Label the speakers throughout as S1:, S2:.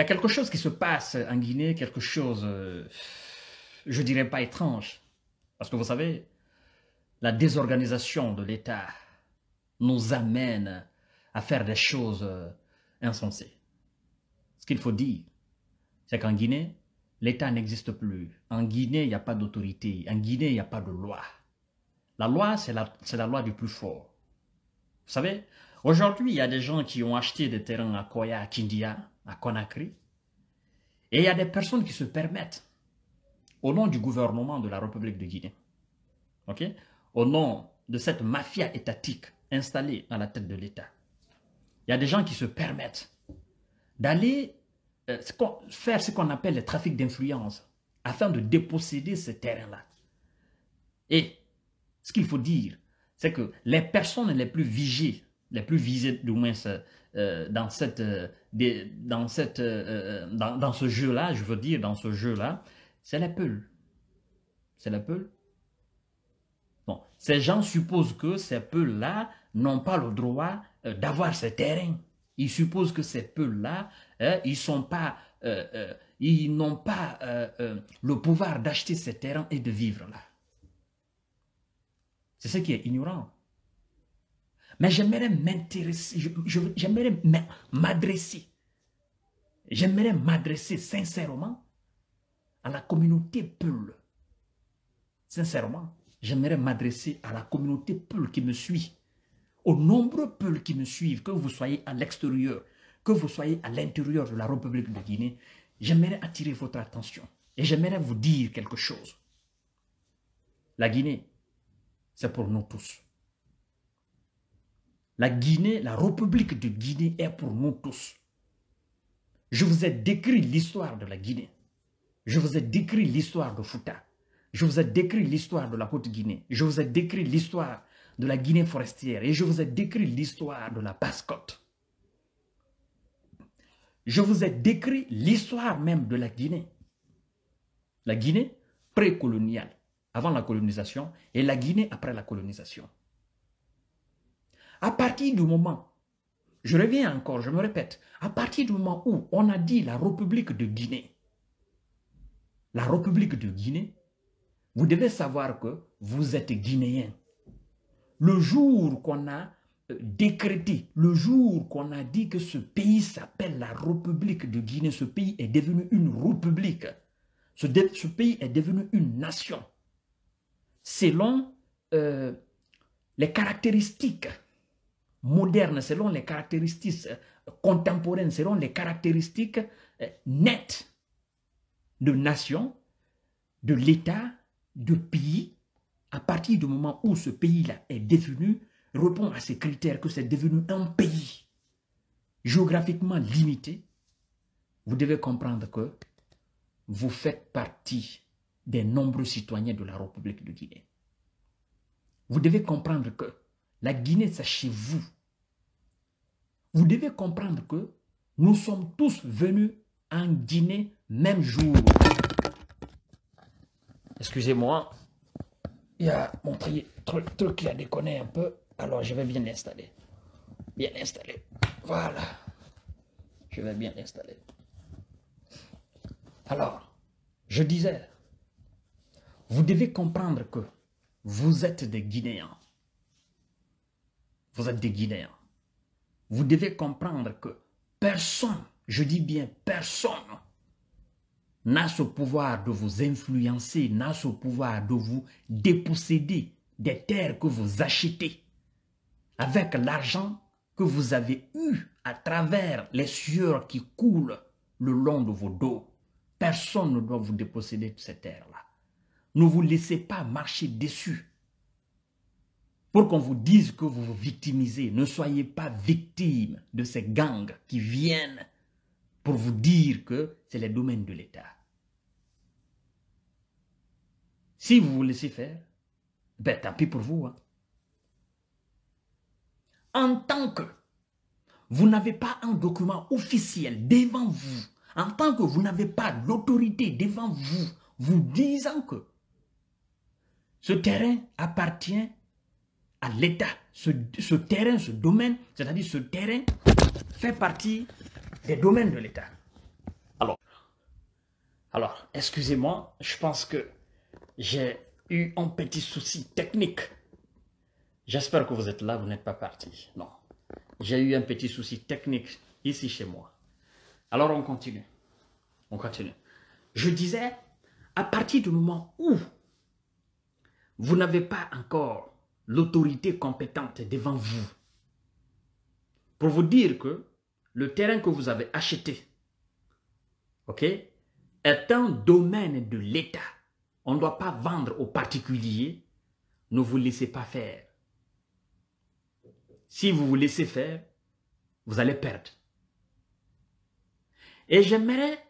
S1: Il y a quelque chose qui se passe en Guinée, quelque chose, euh, je dirais pas étrange. Parce que vous savez, la désorganisation de l'État nous amène à faire des choses euh, insensées. Ce qu'il faut dire, c'est qu'en Guinée, l'État n'existe plus. En Guinée, il n'y a pas d'autorité. En Guinée, il n'y a pas de loi. La loi, c'est la, la, loi du plus fort. Vous savez, aujourd'hui, il y a des gens qui ont acheté des terrains à Koya, à Kindia, à Conakry. Et il y a des personnes qui se permettent, au nom du gouvernement de la République de Guinée, au nom de cette mafia étatique installée dans la tête de l'État, il y a des gens qui se permettent d'aller euh, faire ce qu'on appelle le trafic d'influence afin de déposséder ces terrains là Et ce qu'il faut dire, c'est que les personnes les plus vigées les plus visées, du moins euh, dans, cette, euh, dans, cette, euh, dans, ce jeu-là, je veux dire, dans ce jeu-là, c'est l'Apple. C'est l'Apple. Bon, ces gens supposent que ces peuples-là n'ont pas le droit d'avoir ces terrains. Ils supposent que ces peuples-là, hein, ils sont pas, ils n'ont pas le pouvoir d'acheter ces terrains et de vivre là. C'est ce qui est ignorant. Mais j'aimerais m'intéresser, j'aimerais m'adresser. J'aimerais m'adresser sincèrement à la communauté Peul. Sincèrement, j'aimerais m'adresser à la communauté Peul qui me suit, aux nombreux Peuls qui me suivent, que vous soyez à l'extérieur, que vous soyez à l'intérieur de la République de Guinée, j'aimerais attirer votre attention et j'aimerais vous dire quelque chose. La Guinée, c'est pour nous tous. La Guinée, la République de Guinée est pour nous tous. Je vous ai décrit l'histoire de la Guinée. Je vous ai décrit l'histoire de Fouta. Je vous ai décrit l'histoire de la Côte-Guinée. Je vous ai décrit l'histoire de la Guinée forestière. Et je vous ai décrit l'histoire de la Basse-Côte. Je vous ai décrit l'histoire même de la Guinée. La Guinée précoloniale, avant la colonisation, et la Guinée après la colonisation. À partir du moment, je reviens encore, je me répète, à partir du moment où on a dit la République de Guinée, la République de Guinée, vous devez savoir que vous êtes guinéen. Le jour qu'on a euh, décrété, le jour qu'on a dit que ce pays s'appelle la République de Guinée, ce pays est devenu une république, ce, pays est devenu une nation, selon euh, les caractéristiques moderne, selon les caractéristiques euh, contemporaines, selon les caractéristiques euh, nettes de nation, de l'État, de pays, à partir du moment où ce pays-là est devenu, répond à ces critères que c'est devenu un pays géographiquement limité, vous devez comprendre que vous faites partie des nombreux citoyens de la République de Guinée. Vous devez comprendre que la Guinée, c'est chez vous. Vous devez comprendre que nous sommes tous venus en Guinée même jour. Excusez-moi, il y a mon truc, qui a déconné un peu, alors je vais bien l'installer. Bien installé. Voilà. Je vais bien l'installer. Alors, je disais, vous devez comprendre que vous êtes des Guinéens. Vous êtes des Guinéens. Vous devez comprendre que personne, je dis bien personne, n'a ce pouvoir de vous influencer, n'a ce pouvoir de vous déposséder des terres que vous achetez avec l'argent que vous avez eu à travers les sueurs qui coulent le long de vos dos. Personne ne doit vous déposséder de ces terres-là. Ne vous laissez pas marcher dessus pour qu'on vous dise que vous vous victimisez. Ne soyez pas victime de ces gangs qui viennent pour vous dire que c'est le domaines de l'État. Si vous vous laissez faire, ben tant pis pour vous. Hein. En tant que vous n'avez pas un document officiel devant vous, en tant que vous n'avez pas l'autorité devant vous, vous disant que ce terrain appartient à l'État. Ce, terrain, ce domaine, c'est-à-dire ce terrain fait partie des domaines de l'État. Alors, alors excusez-moi, je pense que j'ai eu un petit souci technique. J'espère que vous êtes là, vous n'êtes pas parti. Non, j'ai eu un petit souci technique ici chez moi. Alors on continue. On continue. Je disais, à partir du moment où vous n'avez pas encore l'autorité compétente devant vous pour vous dire que le terrain que vous avez acheté ok, est un domaine de l'État. On ne doit pas vendre aux particuliers. Ne vous laissez pas faire. Si vous vous laissez faire, vous allez perdre. Et j'aimerais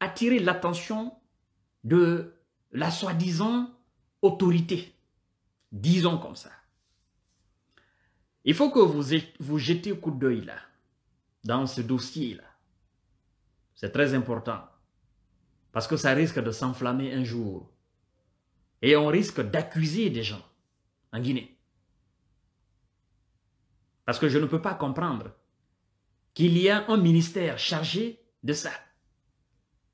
S1: attirer l'attention de la soi-disant autorité Disons comme ça. Il faut que vous, vous jetiez un coup d'œil là, dans ce dossier-là. C'est très important. Parce que ça risque de s'enflammer un jour. Et on risque d'accuser des gens en Guinée. Parce que je ne peux pas comprendre qu'il y a un ministère chargé de ça,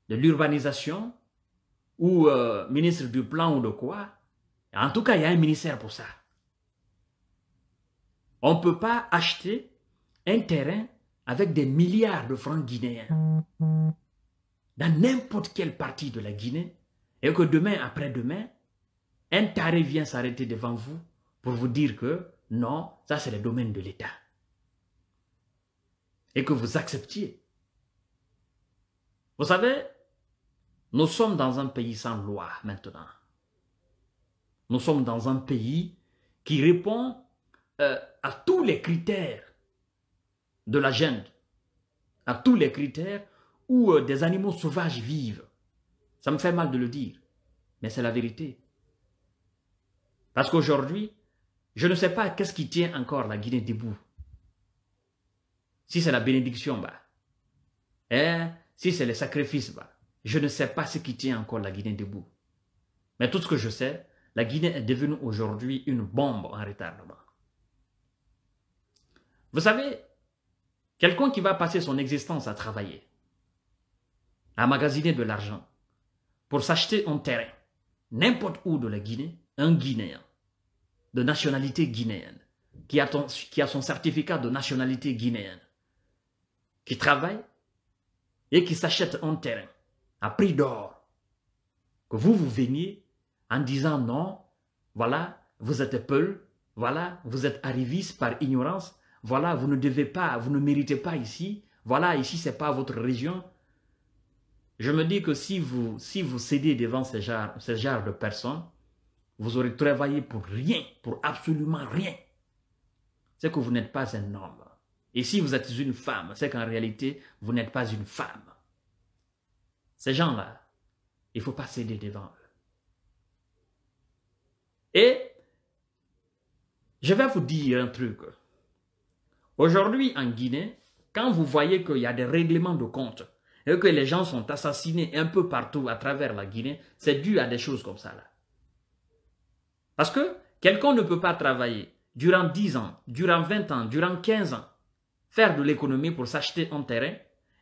S1: de l'urbanisation, ou euh, ministre du plan ou de quoi, en tout cas, il y a un ministère pour ça. On ne peut pas acheter un terrain avec des milliards de francs guinéens dans n'importe quelle partie de la Guinée et que demain, après-demain, un taré vient s'arrêter devant vous pour vous dire que non, ça c'est le domaine de l'État. Et que vous acceptiez. Vous savez, nous sommes dans un pays sans loi maintenant. Nous sommes dans un pays qui répond euh, à tous les critères de la à tous les critères où euh, des animaux sauvages vivent. Ça me fait mal de le dire, mais c'est la vérité. Parce qu'aujourd'hui, je ne sais pas qu'est-ce qui tient encore la Guinée debout. Si c'est la bénédiction, bah. Hein? si c'est les sacrifices, bah. Je ne sais pas ce qui tient encore la Guinée debout. Mais tout ce que je sais, la Guinée est devenue aujourd'hui une bombe en retardement. Vous savez, quelqu'un qui va passer son existence à travailler, à magasiner de l'argent, pour s'acheter un terrain, n'importe où de la Guinée, un Guinéen, de nationalité guinéenne, qui a, son certificat de nationalité guinéenne, qui travaille et qui s'achète un terrain à prix d'or, que vous, vous veniez en disant non, voilà, vous êtes peu, voilà, vous êtes arriviste par ignorance, voilà, vous ne devez pas, vous ne méritez pas ici, voilà, ici c'est pas votre région. Je me dis que si vous, si vous cédez devant ces genre, ce genre de personnes, vous aurez travaillé pour rien, pour absolument rien. C'est que vous n'êtes pas un homme. Et si vous êtes une femme, c'est qu'en réalité, vous n'êtes pas une femme. Ces gens-là, il ne faut pas céder devant eux. Et je vais vous dire un truc. Aujourd'hui, en Guinée, quand vous voyez qu'il y a des règlements de compte et que les gens sont assassinés un peu partout à travers la Guinée, c'est dû à des choses comme ça. Là. Parce que quelqu'un ne peut pas travailler durant 10 ans, durant 20 ans, durant 15 ans, faire de l'économie pour s'acheter un terrain,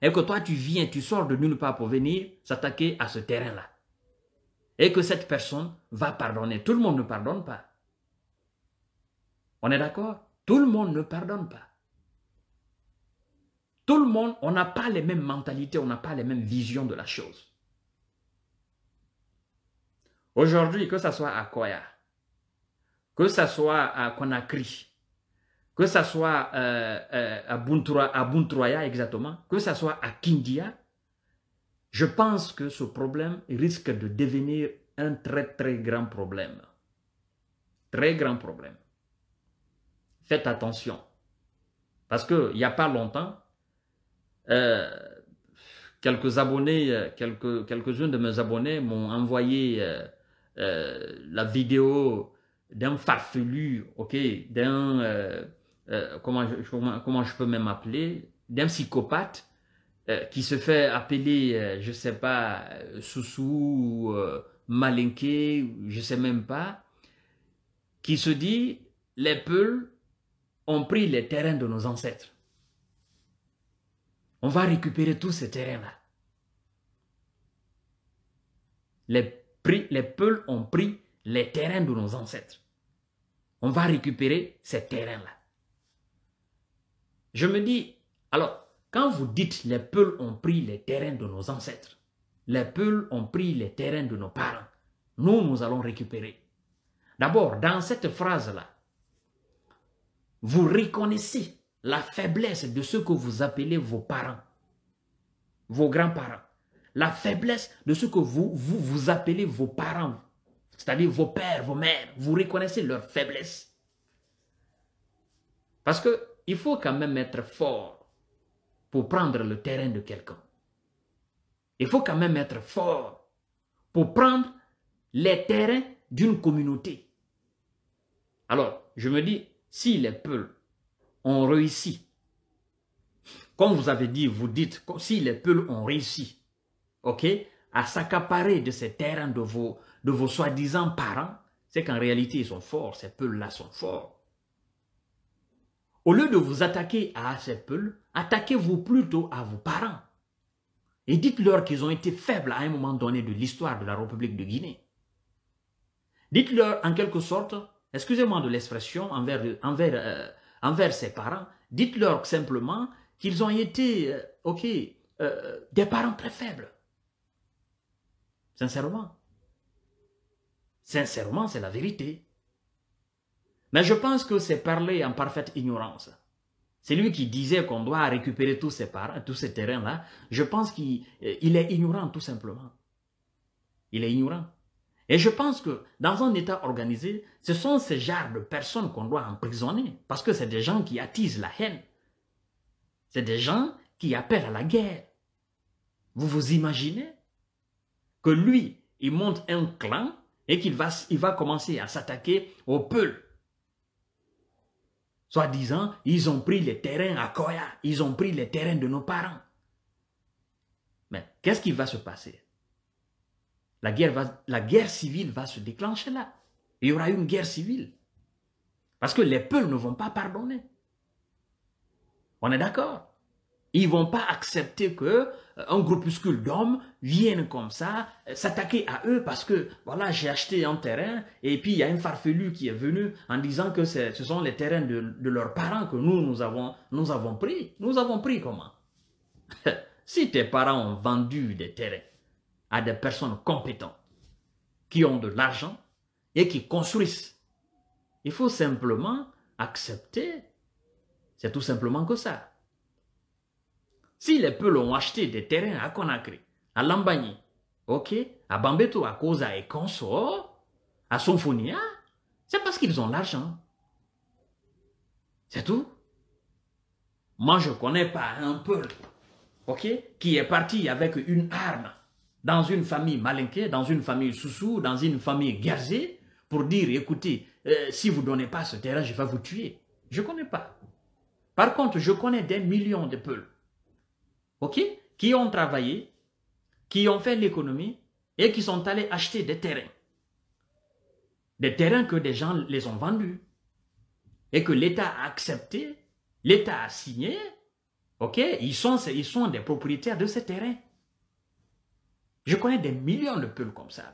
S1: et que toi tu viens, tu sors de nulle part pour venir s'attaquer à ce terrain-là et que cette personne va pardonner. Tout le monde ne pardonne pas. On est d'accord Tout le monde ne pardonne pas. Tout le monde, on n'a pas les mêmes mentalités, on n'a pas les mêmes visions de la chose. Aujourd'hui, que ce soit à Koya, que ce soit à Conakry, que ce soit euh, euh, à Buntroya exactement, que ce soit à Kindia, je pense que ce problème risque de devenir un très très grand problème. Très grand problème. Faites attention. Parce qu'il n'y a pas longtemps, euh, quelques abonnés, quelques, quelques-uns de mes abonnés m'ont envoyé euh, euh, la vidéo d'un farfelu, ok, d'un, comment, comment, je peux même appeler, d'un psychopathe euh, qui se fait appeler, je euh, je sais pas, euh, Soussou ou Malinké, je sais même pas, qui se dit les Peuls ont pris les terrains de nos ancêtres. On va récupérer tous ces terrains-là. Les, les Peuls ont pris les terrains de nos ancêtres. On va récupérer ces terrains-là. Je me dis, alors, quand vous dites les peuples ont pris les terrains de nos ancêtres, les peuples ont pris les terrains de nos parents, nous, nous allons récupérer. D'abord, dans cette phrase-là, vous reconnaissez la faiblesse de ce que vous appelez vos parents, vos grands-parents, la faiblesse de ce que vous, vous, vous appelez vos parents, c'est-à-dire vos pères, vos mères, vous reconnaissez leur faiblesse. Parce que faut quand même être fort prendre le terrain de quelqu'un. Il faut quand même être fort pour prendre les terrains d'une communauté. Alors, je me dis, si les peuples ont réussi, comme vous avez dit, vous dites, si les peuples ont réussi, ok, à s'accaparer de ces terrains de vos, de vos soi-disant parents, c'est qu'en réalité, ils sont forts, ces peuples-là sont forts. Au lieu de vous attaquer à ces peuples, Attaquez-vous plutôt à vos parents. Et dites-leur qu'ils ont été faibles à un moment donné de l'histoire de la République de Guinée. Dites-leur en quelque sorte, excusez-moi de l'expression, envers, envers, euh, envers ses parents, dites-leur simplement qu'ils ont été, euh, ok, euh, des parents très faibles. Sincèrement. Sincèrement, c'est la vérité. Mais je pense que c'est parler en parfaite ignorance. C'est lui qui disait qu'on doit récupérer tous ces tous ces terrains-là. Je pense qu'il euh, est ignorant, tout simplement. Il est ignorant. Et je pense que dans un État organisé, ce sont ces genres de personnes qu'on doit emprisonner parce que c'est des gens qui attisent la haine. C'est des gens qui appellent à la guerre. Vous vous imaginez que lui, il monte un clan et qu'il va, va commencer à s'attaquer aux peuls Soi-disant, ils ont pris les terrains à Koya, ils ont pris les terrains de nos parents. Mais qu'est-ce qui va se passer la guerre, va, la guerre civile va se déclencher là. Il y aura une guerre civile. Parce que les peuples ne vont pas pardonner. On est d'accord ils vont pas accepter que euh, un groupuscule d'hommes vienne comme ça euh, s'attaquer à eux parce que voilà j'ai acheté un terrain et puis il y a un farfelu qui est venu en disant que ce sont les terrains de, leurs parents que nous nous avons nous avons pris nous avons pris comment si tes parents ont vendu des terrains à des personnes compétentes qui ont de l'argent et qui construisent il faut simplement accepter c'est tout simplement que ça si les peuples ont acheté des terrains à Conakry, à Lambani, ok, à Bambeto, à Kosa et Konso, à Sonfonia, c'est parce qu'ils ont l'argent. C'est tout. Moi, je ne connais pas un peuple ok, qui est parti avec une arme dans une famille malinquée, dans une famille soussou, dans une famille gazée, pour dire, écoutez, euh, si vous ne donnez pas ce terrain, je vais vous tuer. Je ne connais pas. Par contre, je connais des millions de peuples qui ont travaillé, qui ont fait l'économie et qui sont allés acheter des terrains. Des terrains que des gens les ont vendus et que l'État a accepté, l'État a signé, ok, ils sont, ils sont des propriétaires de ces terrains. Je connais des millions de peuples comme ça.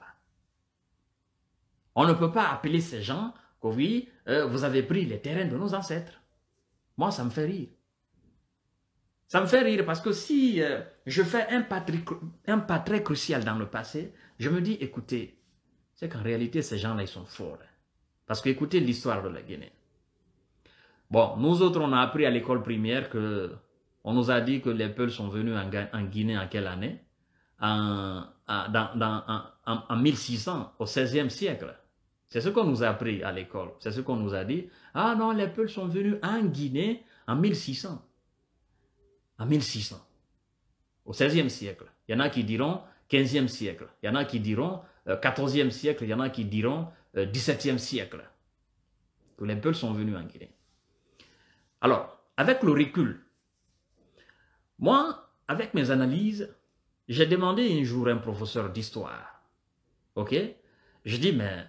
S1: On ne peut pas appeler ces gens que oui, euh, vous avez pris les terrains de nos ancêtres. Moi, ça me fait rire. Ça me fait rire parce que si euh, je fais un pas, très, un pas crucial dans le passé, je me dis, écoutez, c'est qu'en réalité, ces gens-là, ils sont forts. Parce que écoutez l'histoire de la Guinée. Bon, nous autres, on a appris à l'école primaire que on nous a dit que les peuples sont venus en, Guinée en quelle année en, 1600, au 16e siècle. C'est ce qu'on nous a appris à l'école. C'est ce qu'on nous a dit. Ah non, les peuples sont venus en Guinée en 1600. En 1600, au 16e siècle. Il y en a qui diront 15e siècle, il y en a qui diront 14e euh, siècle, il y en a qui diront 17e euh, siècle, que les peuples sont venus en Guinée. Alors, avec le recul, moi, avec mes analyses, j'ai demandé un jour à un professeur d'histoire, ok Je dis, mais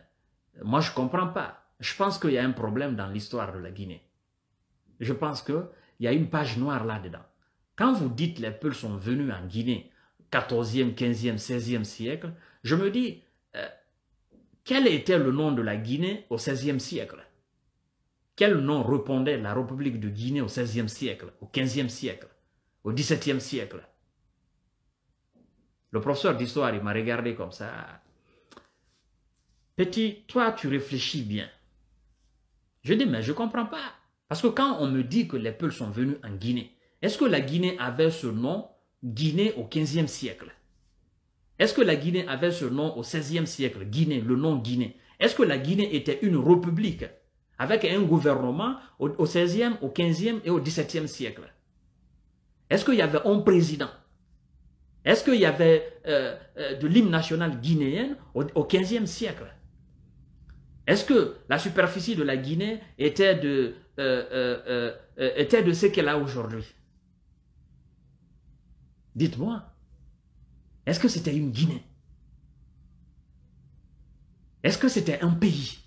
S1: moi, je ne comprends pas. Je pense qu'il y a un problème dans l'histoire de la Guinée. Je pense qu'il y a une page noire là-dedans. Quand vous dites les peuples sont venus en Guinée, 14e, 15e, 16e siècle, je me dis, euh, quel était le nom de la Guinée au 16e siècle Quel nom répondait la République de Guinée au 16e siècle, au 15e siècle, au 17e siècle Le professeur d'histoire, il m'a regardé comme ça. Petit, toi, tu réfléchis bien. Je dis, mais je ne comprends pas. Parce que quand on me dit que les peuples sont venus en Guinée, est-ce que la Guinée avait ce nom Guinée au 15e siècle Est-ce que la Guinée avait ce nom au 16e siècle Guinée, le nom Guinée. Est-ce que la Guinée était une république avec un gouvernement au, XVIe, 16e, au 15e et au 17e siècle Est-ce qu'il y avait un président Est-ce qu'il y avait euh, euh, de l'hymne national guinéen au, XVe siècle Est-ce que la superficie de la Guinée était de, euh, était de ce qu'elle a aujourd'hui Dites-moi, est-ce que c'était une Guinée Est-ce que c'était un pays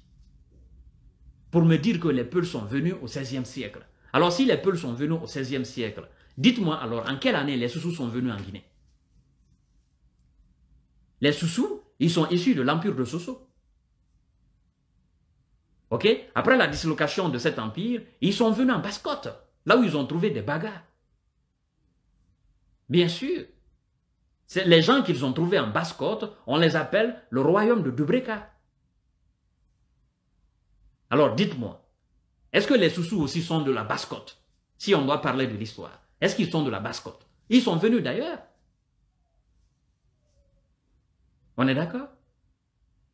S1: Pour me dire que les Peuls sont venus au XVIe siècle. Alors si les Peuls sont venus au XVIe siècle, dites-moi alors en quelle année les Soussous sont venus en Guinée Les Soussous, ils sont issus de l'empire de Soso. Ok Après la dislocation de cet empire, ils sont venus en bascotte, là où ils ont trouvé des bagarres. Bien sûr. C'est les gens qu'ils ont trouvés en Basse-Côte, on les appelle le royaume de Dubreka. Alors dites-moi, est-ce que les Soussous aussi sont de la Basse-Côte Si on doit parler de l'histoire, est-ce qu'ils sont de la Basse-Côte Ils sont venus d'ailleurs. On est d'accord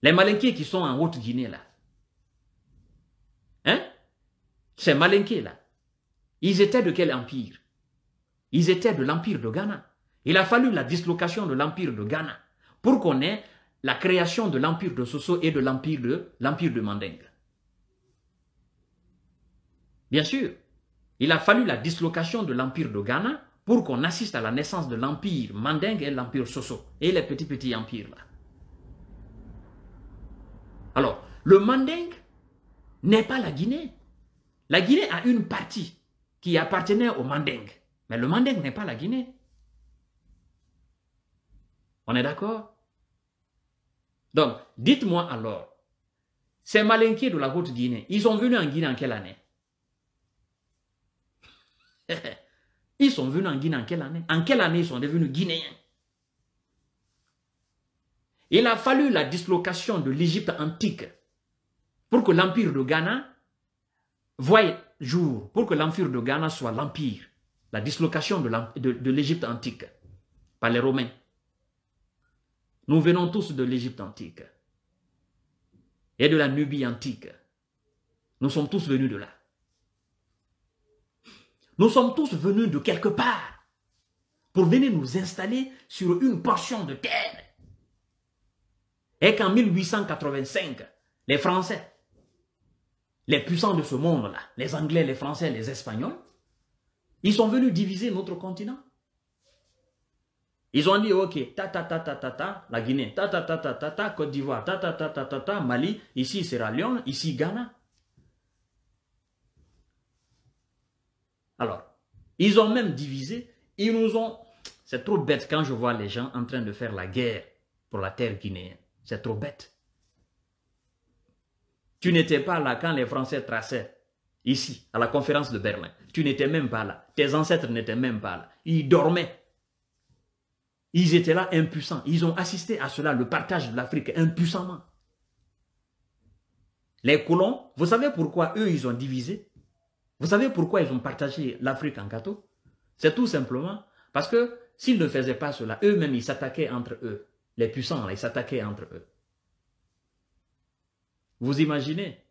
S1: Les Malinqués qui sont en Haute-Guinée là. Hein Ces Malinqués là, ils étaient de quel empire ils étaient de l'Empire de Ghana. Il a fallu la dislocation de l'Empire de Ghana pour qu'on ait la création de l'Empire de Soso et de l'Empire de, l'Empire de Mandingue. Bien sûr, il a fallu la dislocation de l'Empire de Ghana pour qu'on assiste à la naissance de l'Empire Mandingue et l'Empire Soso et les petits petits empires là. Alors, le Mandingue n'est pas la Guinée. La Guinée a une partie qui appartenait au Mandingue. Mais le Manding n'est pas la Guinée. On est d'accord Donc, dites-moi alors, ces malinqués de la côte Guinée, ils sont venus en Guinée en quelle année Ils sont venus en Guinée en quelle année En quelle année ils sont devenus guinéens Il a fallu la dislocation de l'Égypte antique pour que l'empire de Ghana voie jour, pour que l'empire de Ghana soit l'empire la dislocation de l'Égypte antique par les Romains. Nous venons tous de l'Égypte antique et de la Nubie antique. Nous sommes tous venus de là. Nous sommes tous venus de quelque part pour venir nous installer sur une portion de terre. Et qu'en 1885, les Français, les puissants de ce monde-là, les Anglais, les Français, les Espagnols, ils sont venus diviser notre continent. Ils ont dit, ok, ta ta ta ta ta ta, la Guinée, ta ta ta ta ta ta, Côte d'Ivoire, ta ta ta ta ta ta, Mali, ici Sierra Leone, ici Ghana. Alors, ils ont même divisé, ils nous ont... C'est trop bête quand je vois les gens en train de faire la guerre pour la terre guinéenne. C'est trop bête. Tu n'étais pas là quand les Français traçaient ici, à la conférence de Berlin. Tu n'étais même pas là. Tes ancêtres n'étaient même pas là. Ils dormaient. Ils étaient là impuissants. Ils ont assisté à cela, le partage de l'Afrique, impuissamment. Les colons, vous savez pourquoi eux, ils ont divisé Vous savez pourquoi ils ont partagé l'Afrique en gâteau C'est tout simplement parce que s'ils ne faisaient pas cela, eux-mêmes, ils s'attaquaient entre eux. Les puissants, ils s'attaquaient entre eux. Vous imaginez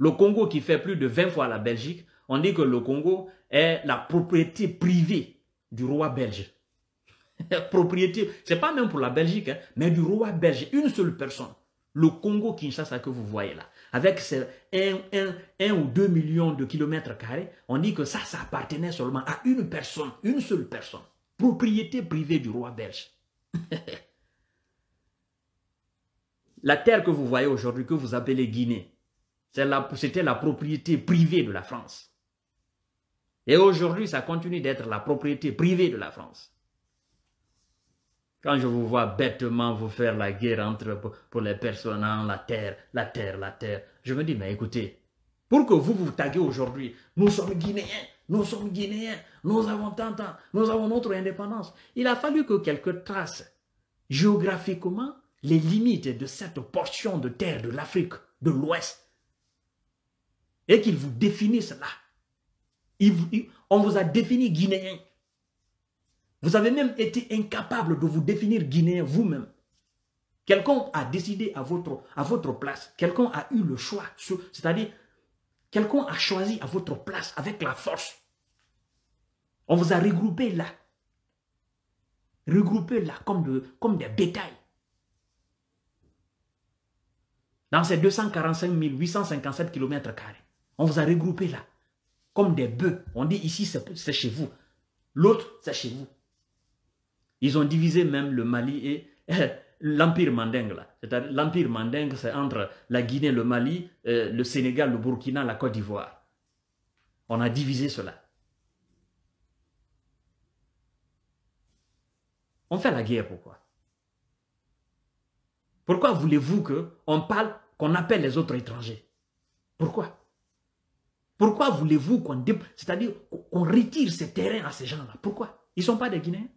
S1: le Congo qui fait plus de 20 fois la Belgique, on dit que le Congo est la propriété privée du roi belge. propriété, c'est pas même pour la Belgique, hein, mais du roi belge, une seule personne. Le Congo Kinshasa que vous voyez là, avec ses 1, ou 2 millions de kilomètres carrés, on dit que ça, ça appartenait seulement à une personne, une seule personne. Propriété privée du roi belge. la terre que vous voyez aujourd'hui, que vous appelez Guinée, c'était la, propriété privée de la France. Et aujourd'hui, ça continue d'être la propriété privée de la France. Quand je vous vois bêtement vous faire la guerre entre pour les personnes, hein, la terre, la terre, la terre, je me dis, mais écoutez, pour que vous vous taguiez aujourd'hui, nous sommes Guinéens, nous sommes Guinéens, nous avons tant, tant, hein, nous avons notre indépendance. Il a fallu que quelques traces géographiquement les limites de cette portion de terre de l'Afrique de l'Ouest et qu'ils vous définissent là. on vous a défini guinéen. Vous avez même été incapable de vous définir guinéen vous-même. Quelqu'un a décidé à votre, à votre place. Quelqu'un a eu le choix. C'est-à-dire, quelqu'un a choisi à votre place avec la force. On vous a regroupé là. Regroupé là comme, de, comme des bétails. Dans ces 245 857 km carrés. On vous a regroupé là, comme des bœufs. On dit ici, c'est chez vous. L'autre, c'est chez vous. Ils ont divisé même le Mali et eh, l'Empire mandingue. cest l'Empire mandingue, c'est entre la Guinée, le Mali, euh, le Sénégal, le Burkina, la Côte d'Ivoire. On a divisé cela. On fait la guerre pourquoi Pourquoi voulez-vous qu'on parle, qu'on appelle les autres étrangers Pourquoi pourquoi voulez-vous qu'on c'est-à-dire qu'on retire ces terrains à ces gens-là Pourquoi Ils ne sont pas des Guinéens.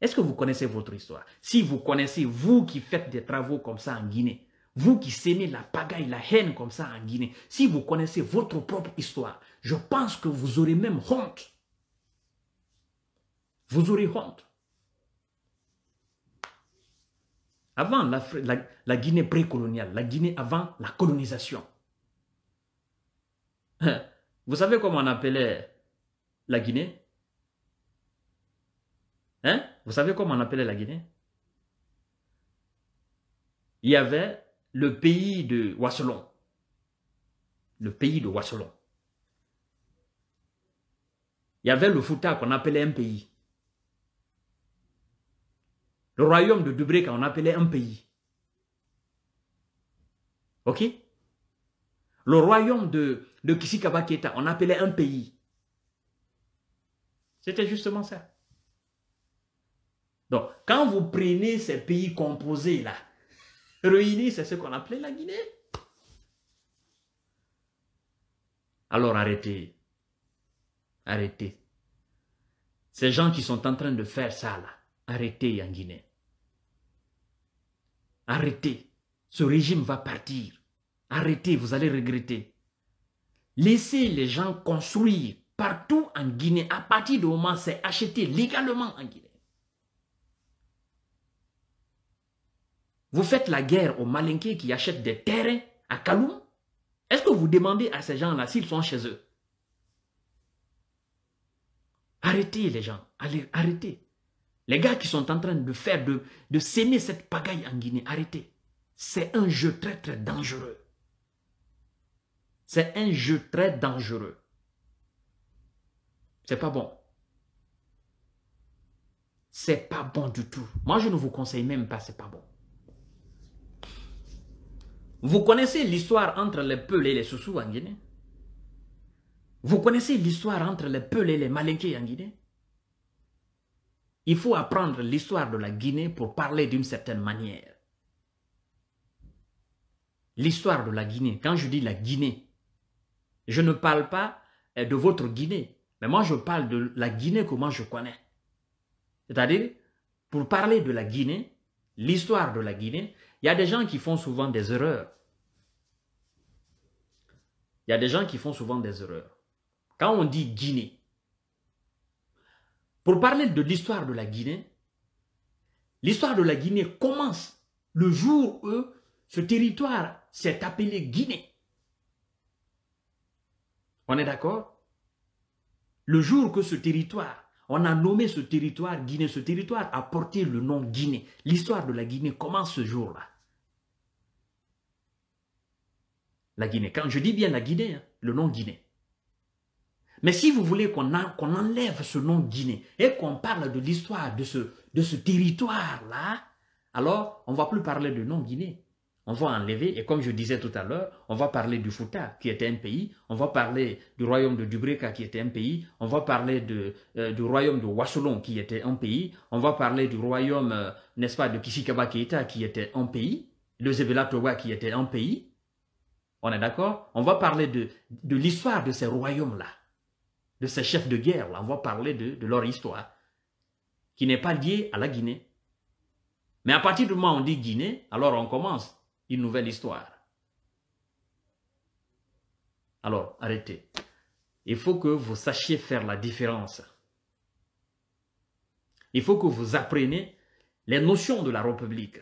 S1: Est-ce que vous connaissez votre histoire Si vous connaissez, vous qui faites des travaux comme ça en Guinée, vous qui semez la pagaille, la haine comme ça en Guinée, si vous connaissez votre propre histoire, je pense que vous aurez même honte. Vous aurez honte. Avant la Guinée précoloniale, la Guinée avant la colonisation, Vous savez comment on appelait la Guinée Hein Vous savez comment on appelait la Guinée Il y avait le pays de Wasselon. Le pays de Wasselon. Il y avait le Fouta qu'on appelait un pays. Le royaume de Dubré qu'on appelait un pays. Ok le royaume de, de on appelait un pays. C'était justement ça. Donc, quand vous prenez ces pays composés là, ruinés, c'est ce qu'on appelait la Guinée. Alors arrêtez. Arrêtez. Ces gens qui sont en train de faire ça là, arrêtez en Guinée. Arrêtez. Ce régime va partir. Arrêtez, vous allez regretter. Laissez les gens construire partout en Guinée à partir du moment où c'est acheté légalement en Guinée. Vous faites la guerre aux malinqués qui achètent des terrains à Kaloum. Est-ce que vous demandez à ces gens-là s'ils sont chez eux Arrêtez les gens, allez, arrêtez. Les gars qui sont en train de faire, de, de cette pagaille en Guinée, arrêtez. C'est un jeu très très dangereux. C'est un jeu très dangereux. C'est pas bon. C'est pas bon du tout. Moi, je ne vous conseille même pas, c'est pas bon. Vous connaissez l'histoire entre les Peuls et les Soussous en Guinée Vous connaissez l'histoire entre les Peuls et les Malinqués en Guinée Il faut apprendre l'histoire de la Guinée pour parler d'une certaine manière. L'histoire de la Guinée, quand je dis la Guinée, je ne parle pas eh, de votre Guinée, mais moi je parle de la Guinée que moi je connais. C'est-à-dire, pour parler de la Guinée, l'histoire de la Guinée, il y a des gens qui font souvent des erreurs. Il y a des gens qui font souvent des erreurs. Quand on dit Guinée, pour parler de l'histoire de la Guinée, l'histoire de la Guinée commence le jour où ce territoire s'est appelé Guinée. On est d'accord Le jour que ce territoire, on a nommé ce territoire Guinée, ce territoire a porté le nom Guinée. L'histoire de la Guinée commence ce jour-là. La Guinée, quand je dis bien la Guinée, hein, le nom Guinée. Mais si vous voulez qu'on enlève ce nom Guinée et qu'on parle de l'histoire de ce, de ce territoire-là, alors on ne va plus parler de nom Guinée. On va enlever, et comme je disais tout à l'heure, on va parler du Fouta, qui était un pays, on va parler du royaume de Dubreka, qui était un pays, on va parler de, euh, du royaume de Wassolon, qui était un pays, on va parler du royaume, euh, n'est-ce pas, de Kishikaba Keita, qui était un pays, de Zebela Towa, qui était un pays. On est d'accord On va parler de, de l'histoire de ces royaumes-là, de ces chefs de guerre-là, on va parler de, de leur histoire, qui n'est pas liée à la Guinée. Mais à partir du moment où on dit Guinée, alors on commence une nouvelle histoire. Alors, arrêtez. Il faut que vous sachiez faire la différence. Il faut que vous appreniez les notions de la République.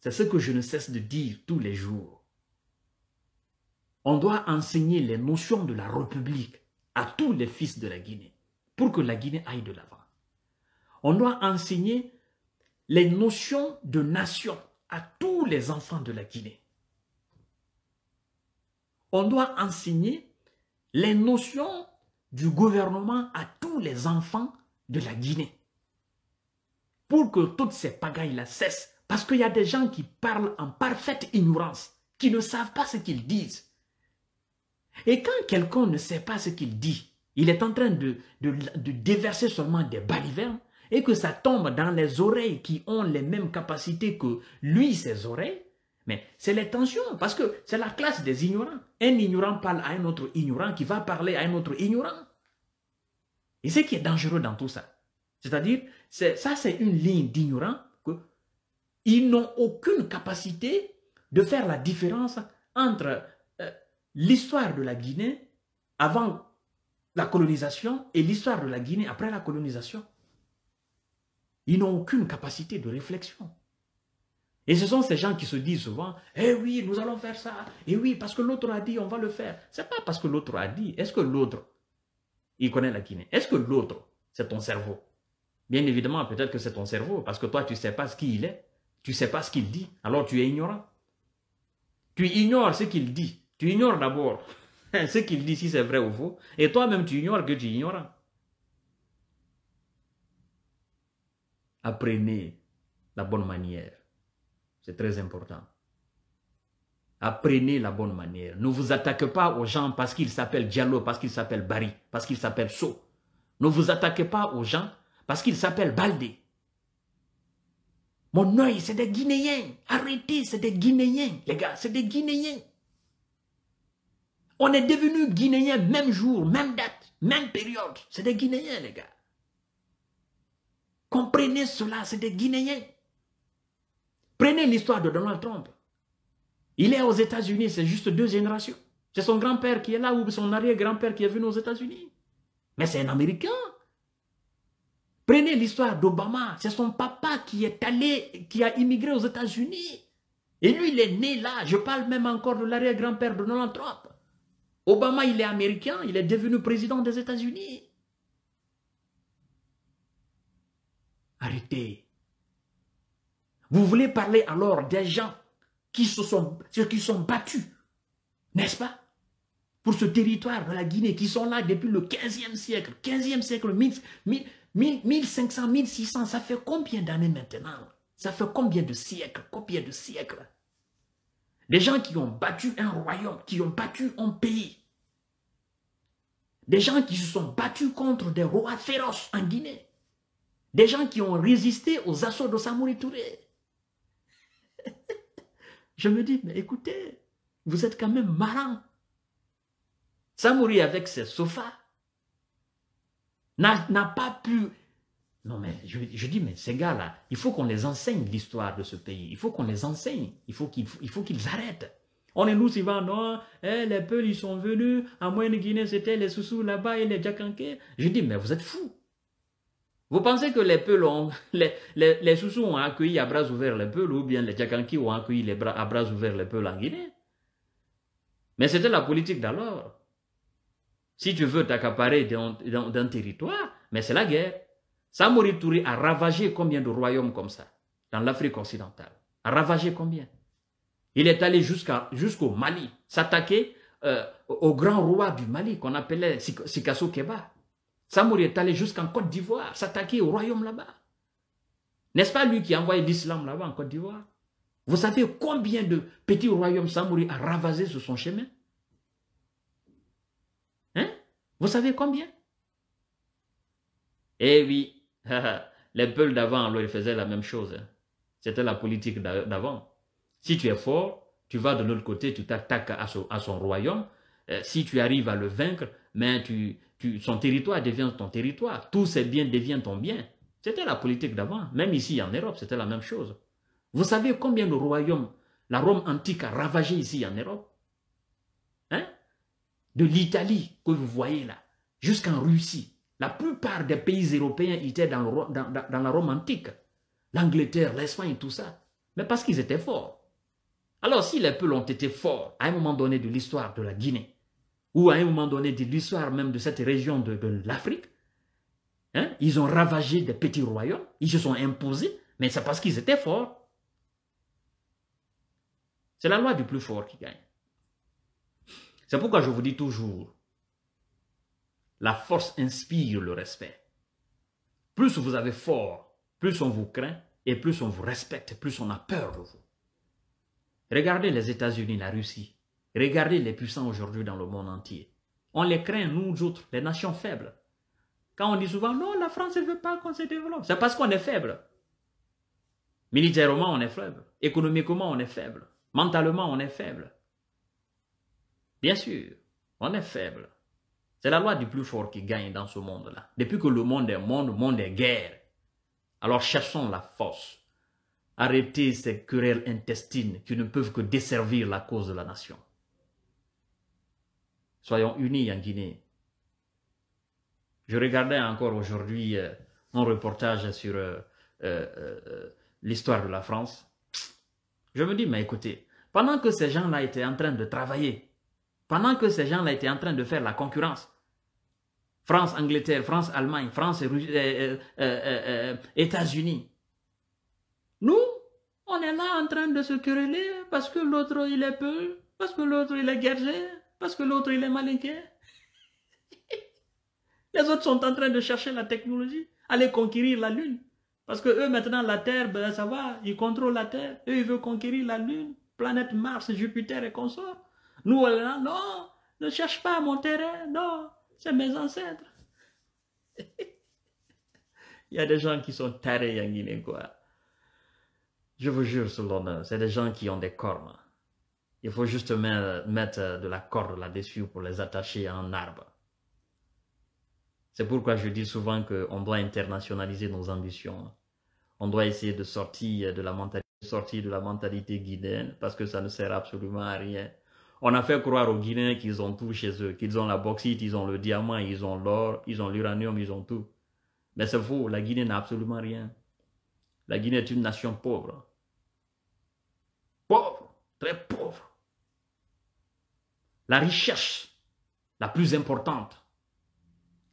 S1: C'est ce que je ne cesse de dire tous les jours. On doit enseigner les notions de la République à tous les fils de la Guinée pour que la Guinée aille de l'avant. On doit enseigner les notions de nation à tous les enfants de la Guinée. On doit enseigner les notions du gouvernement à tous les enfants de la Guinée pour que toutes ces pagailles la cessent. Parce qu'il y a des gens qui parlent en parfaite ignorance, qui ne savent pas ce qu'ils disent. Et quand quelqu'un ne sait pas ce qu'il dit, il est en train de, de déverser seulement des balivernes, et que ça tombe dans les oreilles qui ont les mêmes capacités que lui, ses oreilles, mais c'est les tensions, parce que c'est la classe des ignorants. Un ignorant parle à un autre ignorant qui va parler à un autre ignorant. Et ce qui est dangereux dans tout ça, c'est-à-dire, ça c'est une ligne d'ignorants qu'ils n'ont aucune capacité de faire la différence entre euh, l'histoire de la Guinée avant la colonisation et l'histoire de la Guinée après la colonisation. Ils n'ont aucune capacité de réflexion. Et ce sont ces gens qui se disent souvent, eh oui, nous allons faire ça, eh oui, parce que l'autre a dit, on va le faire. n'est pas parce que l'autre a dit. Est-ce que l'autre, il connaît la Guinée Est-ce que l'autre, c'est ton cerveau Bien évidemment, peut-être que c'est ton cerveau, parce que toi, tu ne sais pas ce qu'il est, tu ne sais pas ce qu'il dit, alors tu es ignorant. Tu ignores ce qu'il dit. Tu ignores d'abord ce qu'il dit, si c'est vrai ou faux, et toi-même, tu ignores que tu es ignorant. Apprenez la bonne manière. C'est très important. Apprenez la bonne manière. Ne vous attaquez pas aux gens parce qu'ils s'appellent Diallo, parce qu'ils s'appellent Barry, parce qu'ils s'appellent So. Ne vous attaquez pas aux gens parce qu'ils s'appellent Baldé. Mon oeil, c'est des Guinéens. Arrêtez, c'est des Guinéens, les gars, c'est des Guinéens. On est devenus Guinéens même jour, même date, même période. C'est des Guinéens, les gars. Comprenez cela, c'est des Guinéens. Prenez l'histoire de Donald Trump. Il est aux États-Unis, c'est juste deux générations. C'est son grand-père qui est là ou son arrière-grand-père qui est venu aux États-Unis. Mais c'est un Américain. Prenez l'histoire d'Obama. C'est son papa qui est allé, qui a immigré aux États-Unis. Et lui, il est né là. Je parle même encore de l'arrière-grand-père de Donald Trump. Obama, il est américain. Il est devenu président des États-Unis. Arrêtez. Vous voulez parler alors des gens qui se sont, qui sont battus, n'est-ce pas Pour ce territoire de la Guinée, qui sont là depuis le 15e siècle. 15e siècle, 1500, 1600, ça fait combien d'années maintenant Ça fait combien de siècles Combien de siècles Des gens qui ont battu un royaume, qui ont battu un pays. Des gens qui se sont battus contre des rois féroces en Guinée. Des gens qui ont résisté aux assauts de Samouri Touré. Je me dis, mais écoutez, vous êtes quand même marrant. Samouri avec ses sofas n'a pas pu... Non mais je, dis, mais ces gars-là, il faut qu'on les enseigne l'histoire de ce pays. Il faut qu'on les enseigne. Il faut qu'ils arrêtent. On est nous suivant, non, eh, les peuples, ils sont venus, à moyenne Guinée, c'était les Soussous là-bas et les Djakanké. Je dis, mais vous êtes fous. Vous pensez que les peuls ont, les, les, Soussous ont accueilli à bras ouverts les peuls ou bien les Tchakanki ont accueilli les bras, à bras ouverts les peuls en Guinée Mais c'était la politique d'alors. Si tu veux t'accaparer d'un territoire, mais c'est la guerre. Samori Touré a ravagé combien de royaumes comme ça dans l'Afrique occidentale A ravagé combien Il est allé jusqu'au Mali, s'attaquer euh, au grand roi du Mali qu'on appelait Sikasso Keba. Samouri est allé jusqu'en Côte d'Ivoire s'attaquer au royaume là-bas. N'est-ce pas lui qui a envoyé l'islam là-bas en Côte d'Ivoire Vous savez combien de petits royaumes Samouri a ravasé sur son chemin Hein Vous savez combien Eh oui, les peuples d'avant, alors ils faisaient la même chose. Hein. C'était la politique d'avant. Si tu es fort, tu vas de l'autre côté, tu t'attaques à son, royaume. Euh, si tu arrives à le vaincre, mais tu, son territoire devient ton territoire, tous ses biens deviennent ton bien. C'était la politique d'avant, même ici en Europe, c'était la même chose. Vous savez combien de royaumes la Rome antique a ravagé ici en Europe hein? De l'Italie que vous voyez là, jusqu'en Russie, la plupart des pays européens étaient dans, dans la Rome antique. L'Angleterre, l'Espagne, tout ça. Mais parce qu'ils étaient forts. Alors si les peuples ont été forts à un moment donné de l'histoire de la Guinée, ou à un moment donné de l'histoire même de cette région de, l'Afrique, hein, ils ont ravagé des petits royaumes, ils se sont imposés, mais c'est parce qu'ils étaient forts. C'est la loi du plus fort qui gagne. C'est pourquoi je vous dis toujours, la force inspire le respect. Plus vous avez fort, plus on vous craint et plus on vous respecte, plus on a peur de vous. Regardez les États-Unis, la Russie. Regardez les puissants aujourd'hui dans le monde entier. On les craint, nous autres, les nations faibles. Quand on dit souvent, non, la France ne veut pas qu'on se développe, c'est parce qu'on est faible. Militairement, on est faible. Économiquement, on est faible. Mentalement, on est faible. Bien sûr, on est faible. C'est la loi du plus fort qui gagne dans ce monde-là. Depuis que le monde est monde, le monde est guerre. Alors cherchons la force. Arrêtez ces querelles intestines qui ne peuvent que desservir la cause de la nation. Soyons unis en Guinée. Je regardais encore aujourd'hui euh, mon reportage sur euh, euh, l'histoire de la France. Je me dis, mais écoutez, pendant que ces gens-là étaient en train de travailler, pendant que ces gens-là étaient en train de faire la concurrence, France, Angleterre, France, Allemagne, France, États-Unis, nous, on est là en train de se quereller parce que l'autre, il est peu, parce que l'autre, il est guerrier, parce que l'autre, il est malinqué. Les autres sont en train de chercher la technologie, aller conquérir la Lune. Parce que eux, maintenant, la Terre, ben, ça va, ils contrôlent la Terre. Eux, ils veulent conquérir la Lune, planète Mars, Jupiter et consorts. Nous, on est là, non, ne cherche pas mon terrain, non, c'est mes ancêtres. Il y a des gens qui sont tarés en Guinée, quoi. Je vous jure sur l'honneur, c'est des gens qui ont des cornes. Il faut juste mettre euh, de la corde là-dessus pour les attacher à un arbre. C'est pourquoi je dis souvent qu'on doit internationaliser nos ambitions. Hein. On doit essayer de sortir euh, de la mentalité, sortir de la mentalité guinéenne parce que ça ne sert absolument à rien. On a fait croire aux Guinéens qu'ils ont tout chez eux, qu'ils ont la bauxite, ils ont le diamant, ils ont l'or, ils ont l'uranium, ils ont tout. Mais c'est faux, la Guinée n'a absolument rien. La Guinée est une nation pauvre. Pauvre, très pauvre la richesse la plus importante,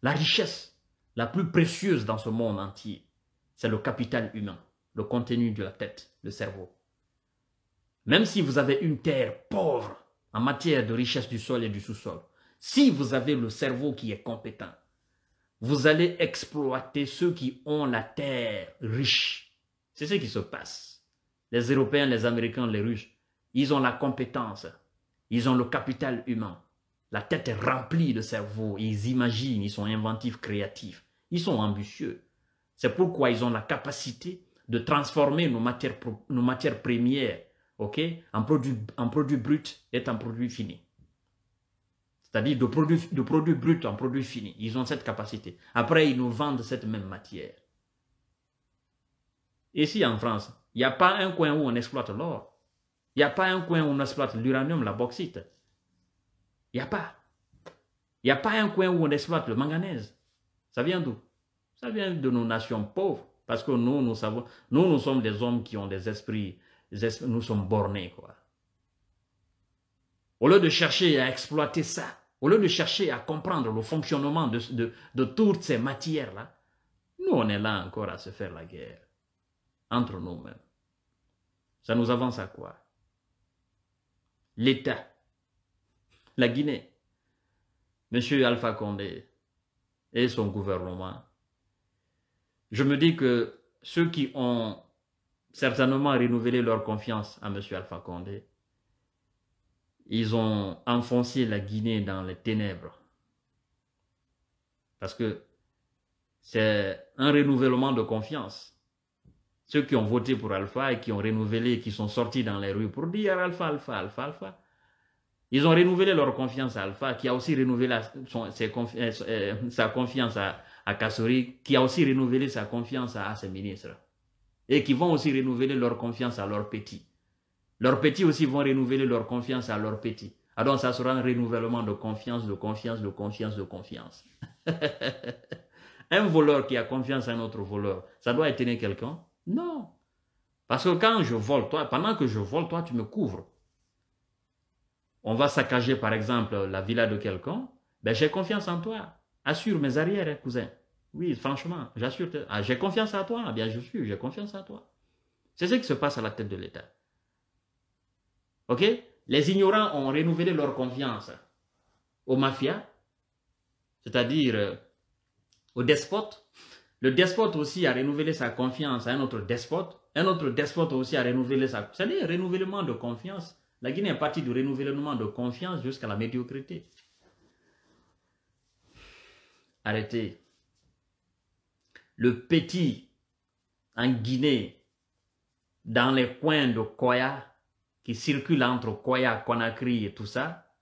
S1: la richesse la plus précieuse dans ce monde entier, c'est le capital humain, le contenu de la tête, le cerveau. Même si vous avez une terre pauvre en matière de richesse du sol et du sous-sol, si vous avez le cerveau qui est compétent, vous allez exploiter ceux qui ont la terre riche. C'est ce qui se passe. Les Européens, les Américains, les Russes, ils ont la compétence ils ont le capital humain. La tête est remplie de cerveau. Ils imaginent, ils sont inventifs, créatifs. Ils sont ambitieux. C'est pourquoi ils ont la capacité de transformer nos matières, nos matières premières ok, en produit, en produit brut et en produit fini. C'est-à-dire de produits de en produits finis. Ils ont cette capacité. Après, ils nous vendent cette même matière. Ici en France, il n'y a pas un coin où on exploite l'or. Il n'y a pas un coin où on exploite l'uranium, la bauxite. Il n'y a pas. Il n'y a pas un coin où on exploite le manganèse. Ça vient d'où Ça vient de nos nations pauvres. Parce que nous, nous savons, nous, nous sommes des hommes qui ont des esprits, nous sommes bornés, quoi. Au lieu de chercher à exploiter ça, au lieu de chercher à comprendre le fonctionnement de toutes ces matières-là, nous, on est là encore à se faire la guerre. Entre nous-mêmes. Ça nous avance à quoi l'État, la Guinée, M. Alpha Condé et son gouvernement, je me dis que ceux qui ont certainement renouvelé leur confiance à M. Alpha Condé, ils ont enfoncé la Guinée dans les ténèbres. Parce que c'est un renouvellement de confiance. Ceux qui ont voté pour Alpha et qui ont renouvelé, qui sont sortis dans les rues pour dire Alpha, Alpha, Alpha, Alpha. Ils ont renouvelé leur confiance à Alpha, qui a aussi renouvelé son, euh, euh, sa confiance à, à Kassori, qui a aussi renouvelé sa confiance à, ses ministres. Et qui vont aussi renouveler leur confiance à leurs petits. Leurs petits aussi vont renouveler leur confiance à leurs petits. Alors ah, ça sera un renouvellement de confiance, de confiance, de confiance, de confiance. un voleur qui a confiance à un autre voleur, ça doit étonner quelqu'un. Non. Parce que quand je vole, toi, pendant que je vole, toi, tu me couvres. On va saccager, par exemple, la villa de quelqu'un. Ben, j'ai confiance en toi. Assure mes arrières, hein, cousin. Oui, franchement, j'assure. Ah, j'ai confiance en toi. bien, je suis, j'ai confiance en toi. C'est ce qui se passe à la tête de l'État. OK Les ignorants ont renouvelé leur confiance aux mafias, c'est-à-dire euh, aux despotes, le despote aussi a renouvelé sa confiance à un autre despote. Un autre despote aussi a renouvelé sa... C'est-à-dire un renouvellement de confiance. La Guinée est partie du renouvellement de confiance jusqu'à la médiocrité. Arrêtez. Le petit en Guinée, dans les coins de Koya, qui circule entre Koya, Conakry et tout ça,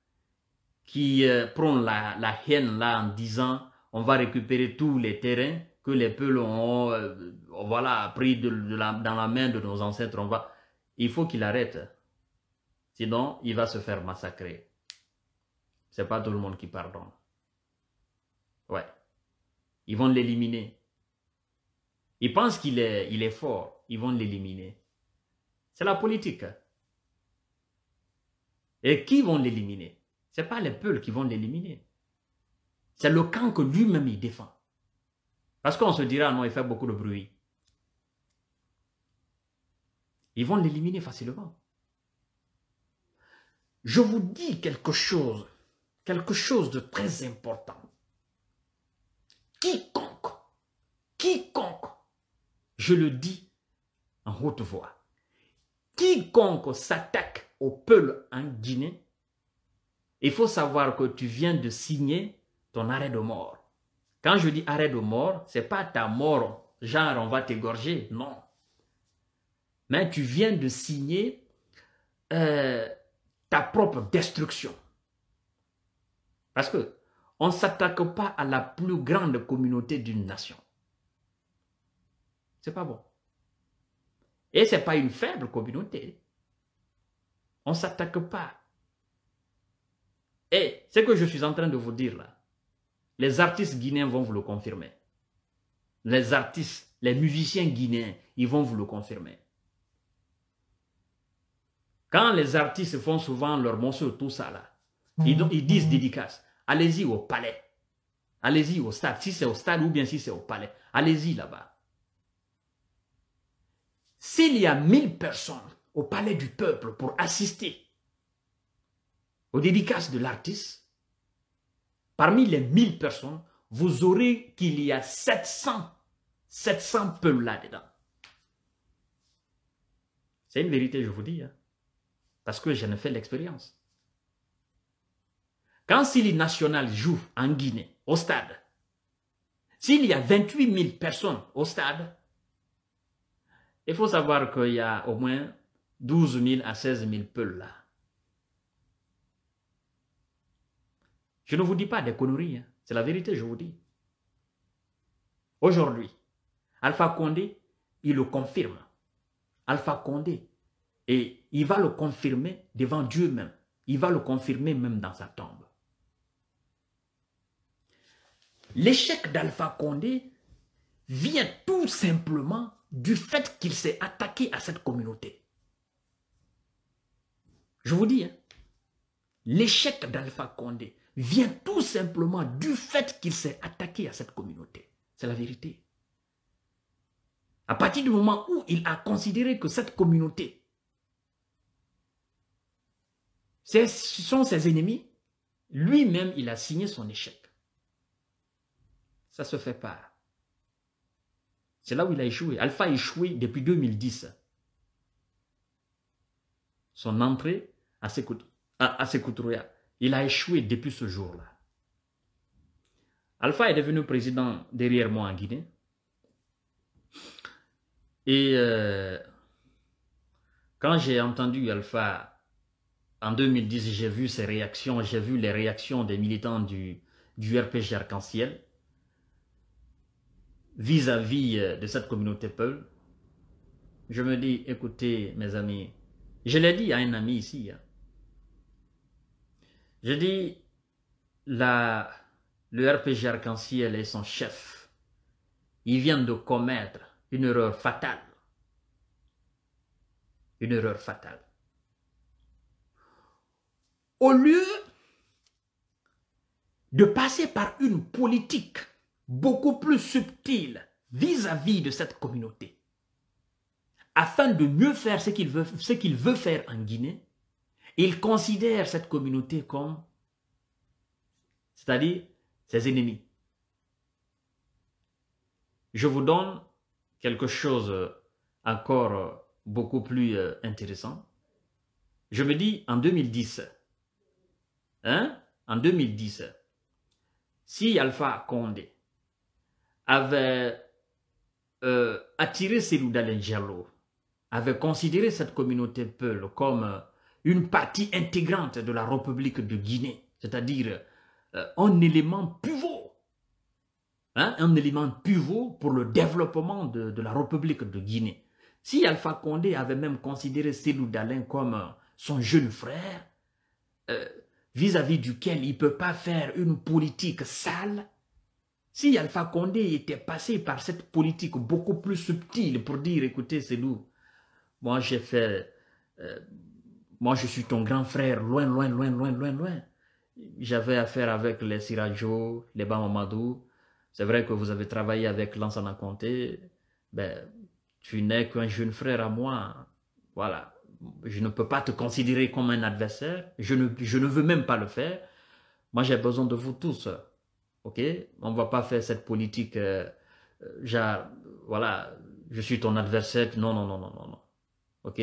S1: qui euh, prend la haine là en disant on va récupérer tous les terrains que les peuples euh, ont voilà, pris dans la main de nos ancêtres. On va... Il faut qu'il arrête. Sinon, il va se faire massacrer. C'est pas tout le monde qui pardonne. Ouais. Ils vont l'éliminer. Ils pensent qu'il est, il est fort. Ils vont l'éliminer. C'est la politique. Et qui vont l'éliminer Ce n'est pas les peuples qui vont l'éliminer. C'est le camp que lui-même il défend. Parce qu'on se dira, non, il fait beaucoup de bruit. Ils vont l'éliminer facilement. Je vous dis quelque chose, quelque chose de très important. Quiconque, quiconque, je le dis en haute voix, quiconque s'attaque au peuple en Guinée, il faut savoir que tu viens de signer ton arrêt de mort. Quand je dis arrêt de mort, c'est pas ta mort, genre on va t'égorger, non. Mais tu viens de signer euh, ta propre destruction. Parce que on ne s'attaque pas à la plus grande communauté d'une nation. C'est pas bon. Et ce n'est pas une faible communauté. On ne s'attaque pas. Et ce que je suis en train de vous dire là, les artistes guinéens vont vous le confirmer. Les artistes, les musiciens guinéens, ils vont vous le confirmer. Quand les artistes font souvent leur morceaux, tout ça là, ils, ils disent mhm. dédicace. Allez-y au palais. Allez-y au stade. Si c'est au stade ou bien si c'est au palais. Allez-y là-bas. S'il y a 1000 personnes au palais du peuple pour assister aux dédicaces de l'artiste, Parmi les 1000 personnes, vous aurez qu'il y a 700, 700 peuples là-dedans. C'est une vérité, je vous dis, hein, parce que j'en ai fait l'expérience. Quand Sili National joue en Guinée, au stade, s'il y a 28 000 personnes au stade, il faut savoir qu'il y a au moins 12 000 à 16 000 peuples là. Je ne vous dis pas des conneries, hein. c'est la vérité, je vous dis. Aujourd'hui, Alpha Condé, il le confirme. Alpha Condé, et il va le confirmer devant Dieu même. Il va le confirmer même dans sa tombe. L'échec d'Alpha Condé vient tout simplement du fait qu'il s'est attaqué à cette communauté. Je vous dis, hein, l'échec d'Alpha Condé vient tout simplement du fait qu'il s'est attaqué à cette communauté. C'est la vérité. À partir du moment où il a considéré que cette communauté, ce sont ses ennemis, lui-même, il a signé son échec. Ça se fait pas. C'est là où il a échoué. Alpha a échoué depuis 2010. Son entrée à Sekoutouria. Il a échoué depuis ce jour-là. Alpha est devenu président derrière moi en Guinée. Et euh, quand j'ai entendu Alpha en 2010, j'ai vu ses réactions, j'ai vu les réactions des militants du, du RPG Arc-en-Ciel vis-à-vis euh, de cette communauté peuple. Je me dis, écoutez mes amis, je l'ai dit à un ami ici, hein, je dis, la, le RPG Arc-en-Ciel et son chef, ils viennent de commettre une erreur fatale. Une erreur fatale. Au lieu de passer par une politique beaucoup plus subtile vis-à-vis de cette communauté, afin de mieux faire ce qu'il veut faire en Guinée, il considère cette communauté comme, c'est-à-dire ses ennemis. Je vous donne quelque chose euh, encore euh, beaucoup plus euh, intéressant. Je me dis en 2010, hein, en 2010, si Alpha Condé avait attiré Cellou Diallo, avait considéré cette communauté Peul comme une partie intégrante de la République de Guinée, c'est-à-dire euh, un élément pivot, hein, un élément pivot pour le développement de, la République de Guinée. Si Alpha Condé avait même considéré Célou Dalin comme euh, son jeune frère, euh, vis-à-vis duquel il ne peut pas faire une politique sale, si Alpha Condé était passé par cette politique beaucoup plus subtile pour dire, écoutez, Célou, moi j'ai fait... Moi, je suis ton grand frère, loin, loin, loin, loin, loin, loin. J'avais affaire avec les Sirajo, les Bamamadou. C'est vrai que vous avez travaillé avec Lansana Conté. Ben, tu n'es qu'un jeune frère à moi. Voilà. Je ne peux pas te considérer comme un adversaire. Je ne, je ne veux même pas le faire. Moi, j'ai besoin de vous tous. OK On ne va pas faire cette politique, genre, euh, euh, voilà, je suis ton adversaire. Non, non, non, non, non, non. OK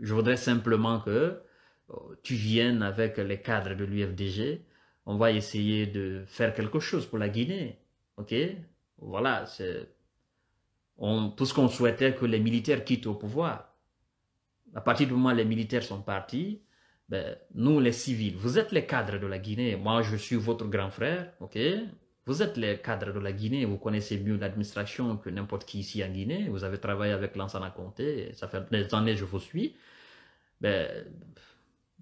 S1: je voudrais simplement que euh, tu viennes avec les cadres de l'UFDG. On va essayer de faire quelque chose pour la Guinée. OK Voilà, c'est tout ce qu'on souhaitait que les militaires quittent au pouvoir. À partir du moment où les militaires sont partis, ben, nous les civils, vous êtes les cadres de la Guinée, moi je suis votre grand frère, ok vous êtes les cadres de la Guinée, vous connaissez mieux l'administration que n'importe qui ici en Guinée. Vous avez travaillé avec Lansana Comté, ça fait des années que je vous suis. mais ben,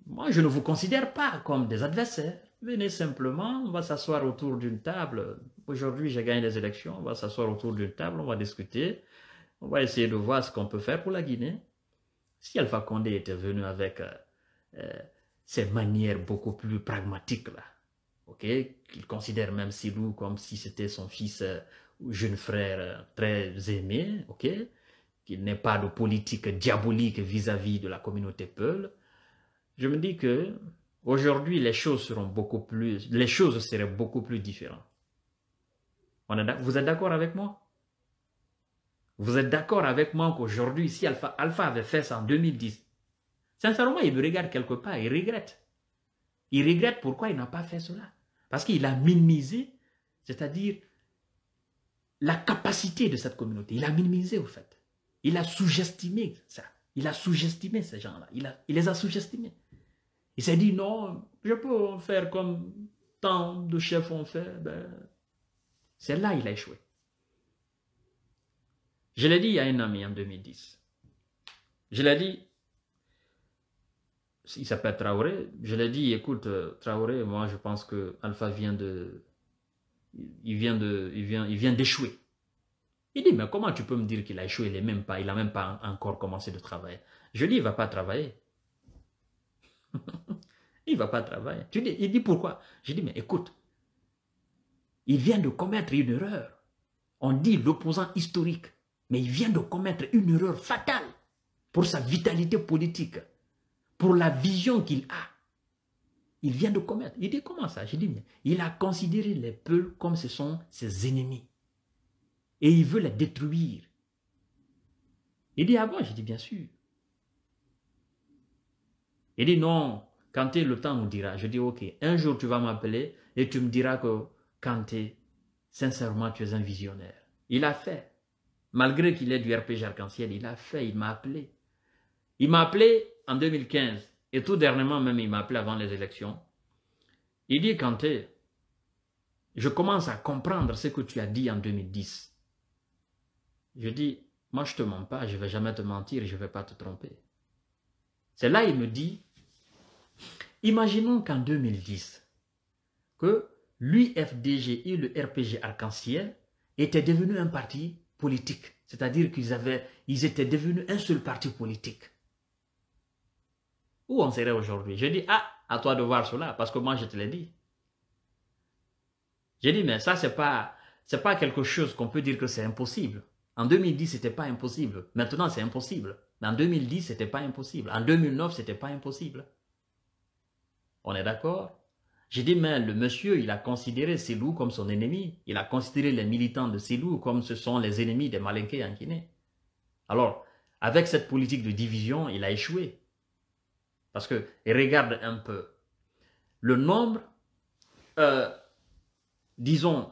S1: moi, je ne vous considère pas comme des adversaires. Venez simplement, on va s'asseoir autour d'une table. Aujourd'hui, j'ai gagné les élections, on va s'asseoir autour d'une table, on va discuter. On va essayer de voir ce qu'on peut faire pour la Guinée. Si Alpha Condé était venu avec euh, euh ses manières beaucoup plus pragmatiques, là, ok, qu'il considère même Silou comme si c'était son fils euh, ou jeune frère euh, très aimé, ok, qu'il n'ait pas de politique diabolique vis-à-vis de la communauté Peul, je me dis que aujourd'hui les choses seront beaucoup plus, les choses seraient beaucoup plus différentes. vous êtes d'accord avec moi Vous êtes d'accord avec moi qu'aujourd'hui, si Alpha, Alpha avait fait ça en 2010, sincèrement, il me regarde quelque part, il regrette. Il regrette pourquoi il n'a pas fait cela. Parce qu'il a minimisé, c'est-à-dire la capacité de cette communauté. Il a minimisé, au fait. Il a sous-estimé ça. Il a sous-estimé ces gens-là. Il, il, les a sous-estimés. Il s'est dit, non, je peux faire comme tant de chefs ont fait. Ben, c'est là il a échoué. Je l'ai dit à un ami en 2010. Je l'ai dit, il s'appelle Traoré. Je l'ai dit, écoute, euh, Traoré, moi je pense que Alpha vient de. Il vient de. Il vient, il vient d'échouer. Il dit, mais comment tu peux me dire qu'il a échoué, il n'a même pas, il a même pas encore commencé de travailler. Je dis, il ne va pas travailler. il ne va pas travailler. Tu il dit pourquoi Je dis, mais écoute, il vient de commettre une erreur. On dit l'opposant historique, mais il vient de commettre une erreur fatale pour sa vitalité politique pour la vision qu'il a. Il vient de commettre. Il dit comment ça Je dis, mais il a considéré les peuples comme ce sont ses ennemis. Et il veut les détruire. Il dit, ah bon Je dis, bien sûr. Il dit, non, Kanté, le temps nous dira. Je dis, ok, un jour tu vas m'appeler et tu me diras que Kanté, sincèrement, tu es un visionnaire. Il a fait. Malgré qu'il ait du RPG arc-en-ciel, il a fait, il m'a appelé. Il m'a appelé en 2015, et tout dernièrement même, il m'a appelé avant les élections. Il dit, Kanté, je commence à comprendre ce que tu as dit en 2010. Je dis, moi je te mens pas, je vais jamais te mentir, je vais pas te tromper. C'est là il me dit, imaginons qu'en 2010, que et le RPG Arc-en-Ciel, était devenu un parti politique. C'est-à-dire qu'ils avaient, ils étaient devenus un seul parti politique où on serait aujourd'hui Je dis, ah, à toi de voir cela, parce que moi, je te l'ai dit. J'ai dit, mais ça, c'est pas, c'est pas quelque chose qu'on peut dire que c'est impossible. En 2010, c'était pas impossible. Maintenant, c'est impossible. Mais En 2010, c'était pas impossible. En 2009, c'était pas impossible. On est d'accord J'ai dit, mais le monsieur, il a considéré loups comme son ennemi. Il a considéré les militants de loups comme ce sont les ennemis des Malinqués en Guinée. Alors, avec cette politique de division, il a échoué. Parce que regarde un peu le nombre, euh, disons,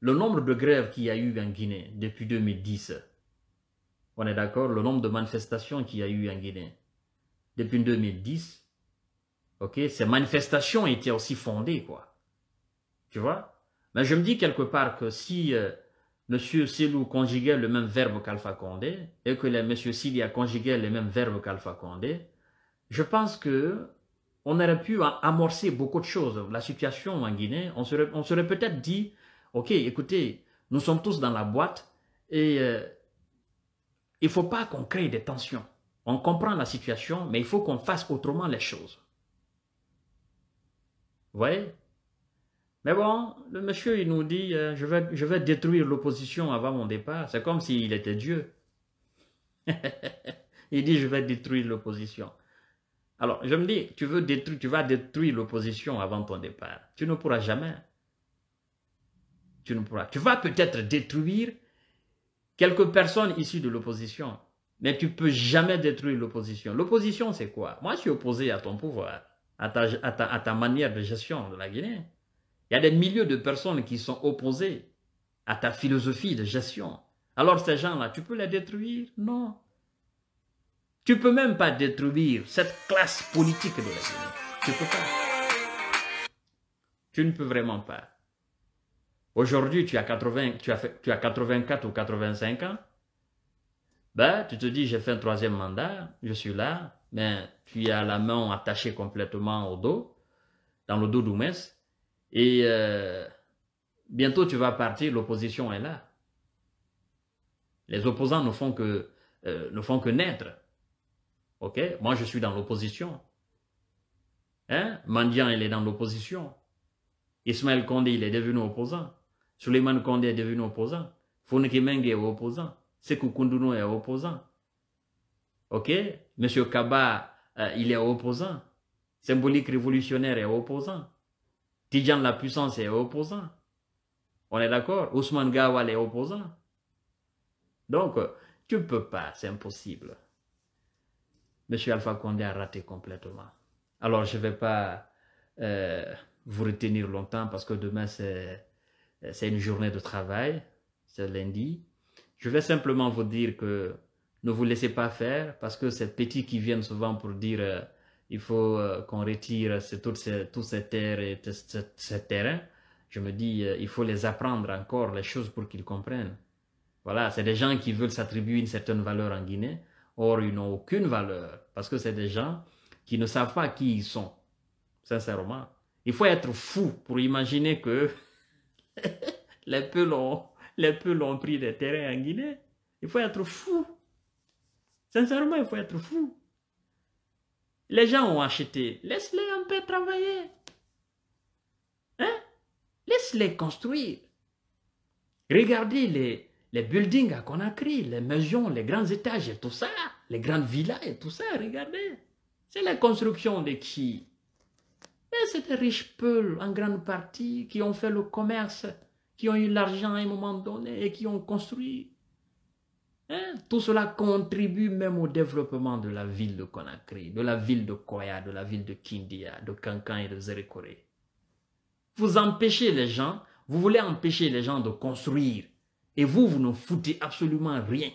S1: le nombre de grèves qu'il y a eu en Guinée depuis 2010. On est d'accord Le nombre de manifestations qu'il y a eu en Guinée depuis 2010. Ok Ces manifestations étaient aussi fondées, quoi. Tu vois Mais je me dis quelque part que si M. Euh, monsieur Selou conjuguait le même verbe qu'Alpha Condé et que M. Sidi a conjugué le même verbe qu'Alpha Condé, je pense que on aurait pu amorcer beaucoup de choses. La situation en Guinée, on serait, serait peut-être dit, OK, écoutez, nous sommes tous dans la boîte et euh, il ne faut pas qu'on crée des tensions. On comprend la situation, mais il faut qu'on fasse autrement les choses. Vous voyez Mais bon, le monsieur, il nous dit, euh, je, vais, je vais détruire l'opposition avant mon départ. C'est comme s'il était Dieu. il dit, je vais détruire l'opposition. Alors, je me dis, tu veux détruire, tu vas détruire l'opposition avant ton départ. Tu ne pourras jamais. Tu ne pourras. Tu vas peut-être détruire quelques personnes issues de l'opposition, mais tu peux jamais détruire l'opposition. L'opposition, c'est quoi Moi, je suis opposé à ton pouvoir, à ta, à, ta, à ta manière de gestion de la Guinée. Il y a des milliers de personnes qui sont opposées à ta philosophie de gestion. Alors, ces gens-là, tu peux les détruire Non. Tu peux même pas détruire cette classe politique de la Guinée. Tu peux pas. Tu ne peux vraiment pas. Aujourd'hui, tu as 80, tu as, tu as 84 ou 85 ans. Ben, tu te dis, j'ai fait un troisième mandat, je suis là, mais tu as la main attachée complètement au dos, dans le dos d'Oumès, et euh, bientôt tu vas partir, l'opposition est là. Les opposants ne font que, euh, ne font que naître. Ok Moi, je suis dans l'opposition. Hein Mandian, il est dans l'opposition. Ismaël Kondé, il est devenu opposant. Suleiman Kondé est devenu opposant. Founiki est opposant. Sekou Kunduno est opposant. Ok Monsieur Kaba, euh, il est opposant. Symbolique révolutionnaire est opposant. Tidjan la puissance est opposant. On est d'accord Ousmane Gawal est opposant. Donc, euh, tu peux pas, c'est impossible. Monsieur Alpha Condé a raté complètement. Alors, je ne vais pas euh, vous retenir longtemps parce que demain, c'est une journée de travail, c'est lundi. Je vais simplement vous dire que ne vous laissez pas faire parce que ces petits qui viennent souvent pour dire euh, il faut euh, qu'on retire toutes ces, ces terres et ces terrains, je me dis il faut les apprendre encore les choses pour qu'ils comprennent. Voilà, c'est des gens qui veulent s'attribuer une certaine valeur en Guinée Or, ils n'ont aucune valeur parce que c'est des gens qui ne savent pas qui ils sont, sincèrement. Il faut être fou pour imaginer que les peuples ont, les ont pris des terrains en Guinée. Il faut être fou. Sincèrement, il faut être fou. Les gens ont acheté. Laisse-les un peu travailler. Hein? Laisse-les construire. Regardez les, les buildings à Conakry, les maisons, les grands étages et tout ça, les grandes villas et tout ça, regardez. C'est la construction de qui Mais c'est des riches peuples, en grande partie qui ont fait le commerce, qui ont eu l'argent à un moment donné et qui ont construit. Hein? Tout cela contribue même au développement de la ville de Conakry, de la ville de Koya, de la ville de Kindia, de Kankan et de Zerekore. Vous empêchez les gens, vous voulez empêcher les gens de construire et vous, vous n'en foutez absolument rien.